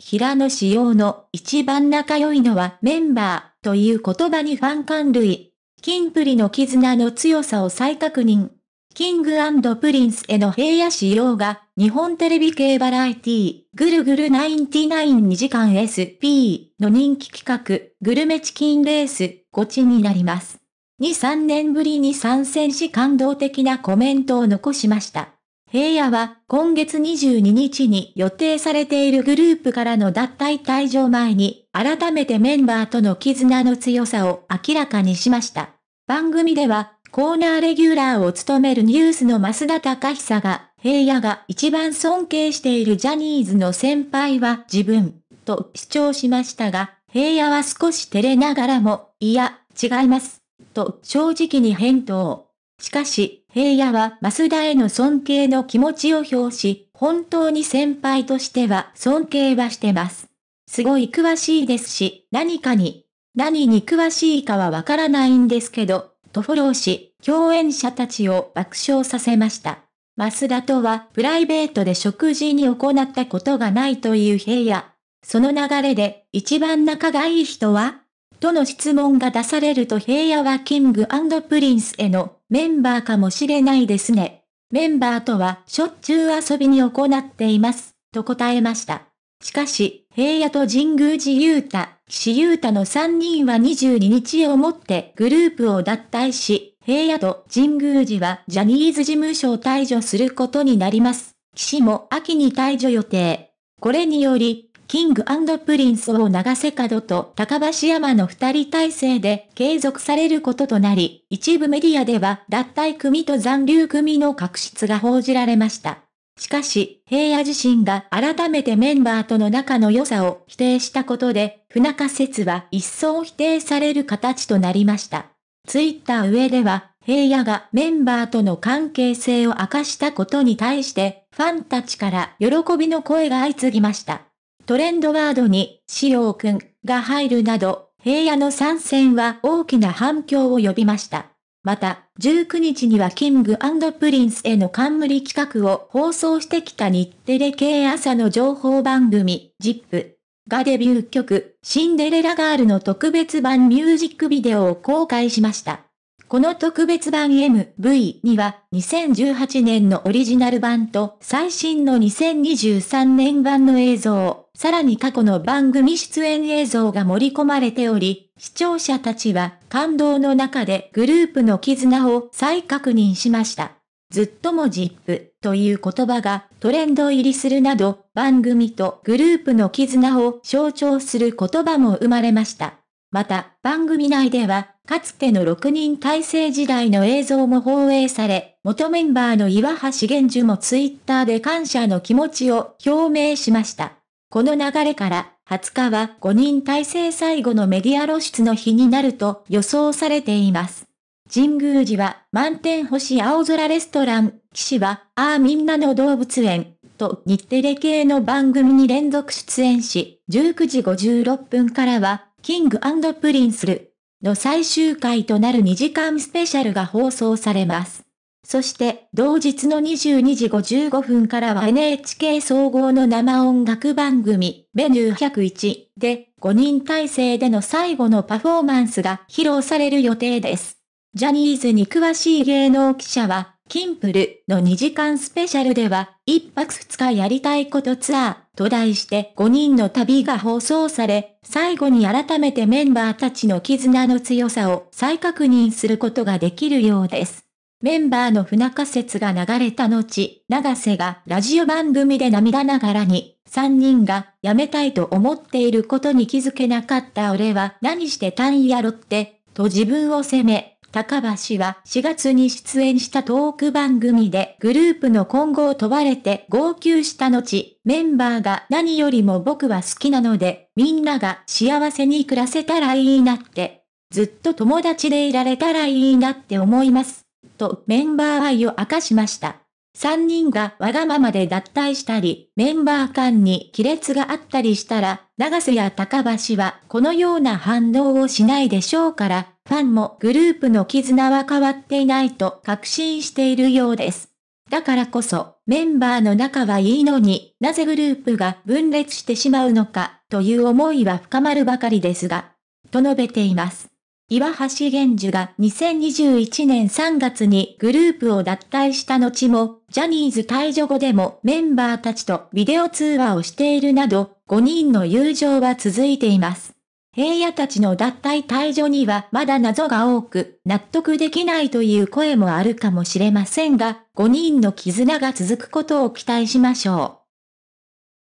平野仕様の一番仲良いのはメンバーという言葉にファン感類。キンプリの絆の強さを再確認。キングプリンスへの平野仕様が日本テレビ系バラエティぐるぐる992時間 SP の人気企画グルメチキンレースゴチになります。2、3年ぶりに参戦し感動的なコメントを残しました。平野は今月22日に予定されているグループからの脱退退場前に、改めてメンバーとの絆の強さを明らかにしました。番組では、コーナーレギュラーを務めるニュースの増田隆久が、平野が一番尊敬しているジャニーズの先輩は自分、と主張しましたが、平野は少し照れながらも、いや、違います、と正直に返答。しかし、平野は増田への尊敬の気持ちを表し、本当に先輩としては尊敬はしてます。すごい詳しいですし、何かに、何に詳しいかはわからないんですけど、とフォローし、共演者たちを爆笑させました。増田とはプライベートで食事に行ったことがないという平野。その流れで、一番仲がいい人はとの質問が出されると平野はキングプリンスへのメンバーかもしれないですね。メンバーとはしょっちゅう遊びに行っています、と答えました。しかし、平野と神宮寺雄太、岸優太の3人は22日をもってグループを脱退し、平野と神宮寺はジャニーズ事務所を退場することになります。岸も秋に退場予定。これにより、キングプリンスを流せ角と高橋山の二人体制で継続されることとなり、一部メディアでは脱退組と残留組の確執が報じられました。しかし、平野自身が改めてメンバーとの仲の良さを否定したことで、不仲説は一層否定される形となりました。ツイッター上では、平野がメンバーとの関係性を明かしたことに対して、ファンたちから喜びの声が相次ぎました。トレンドワードに、仕様くんが入るなど、平野の参戦は大きな反響を呼びました。また、19日にはキングプリンスへの冠企画を放送してきた日テレ系朝の情報番組、ジップがデビュー曲、シンデレラガールの特別版ミュージックビデオを公開しました。この特別版 MV には2018年のオリジナル版と最新の2023年版の映像、さらに過去の番組出演映像が盛り込まれており、視聴者たちは感動の中でグループの絆を再確認しました。ずっともジップという言葉がトレンド入りするなど番組とグループの絆を象徴する言葉も生まれました。また、番組内では、かつての6人体制時代の映像も放映され、元メンバーの岩橋玄樹もツイッターで感謝の気持ちを表明しました。この流れから、20日は5人体制最後のメディア露出の日になると予想されています。神宮寺は満天星青空レストラン、騎士は、ああみんなの動物園、と日テレ系の番組に連続出演し、19時56分からはキングプリンスルの最終回となる2時間スペシャルが放送されます。そして同日の22時55分からは NHK 総合の生音楽番組メニュー101で5人体制での最後のパフォーマンスが披露される予定です。ジャニーズに詳しい芸能記者はキンプルの2時間スペシャルでは、一泊二日やりたいことツアーと題して5人の旅が放送され、最後に改めてメンバーたちの絆の強さを再確認することができるようです。メンバーの不仲説が流れた後、長瀬がラジオ番組で涙ながらに、3人が辞めたいと思っていることに気づけなかった俺は何してたんやろって、と自分を責め、高橋は4月に出演したトーク番組でグループの今後を問われて号泣した後、メンバーが何よりも僕は好きなので、みんなが幸せに暮らせたらいいなって、ずっと友達でいられたらいいなって思います、とメンバー愛を明かしました。3人がわがままで脱退したり、メンバー間に亀裂があったりしたら、長瀬や高橋はこのような反応をしないでしょうから、ファンもグループの絆は変わっていないと確信しているようです。だからこそ、メンバーの仲はいいのになぜグループが分裂してしまうのかという思いは深まるばかりですが、と述べています。岩橋玄樹が2021年3月にグループを脱退した後も、ジャニーズ退場後でもメンバーたちとビデオ通話をしているなど、5人の友情は続いています。平野たちの脱退退場にはまだ謎が多く、納得できないという声もあるかもしれませんが、5人の絆が続くことを期待しましょう。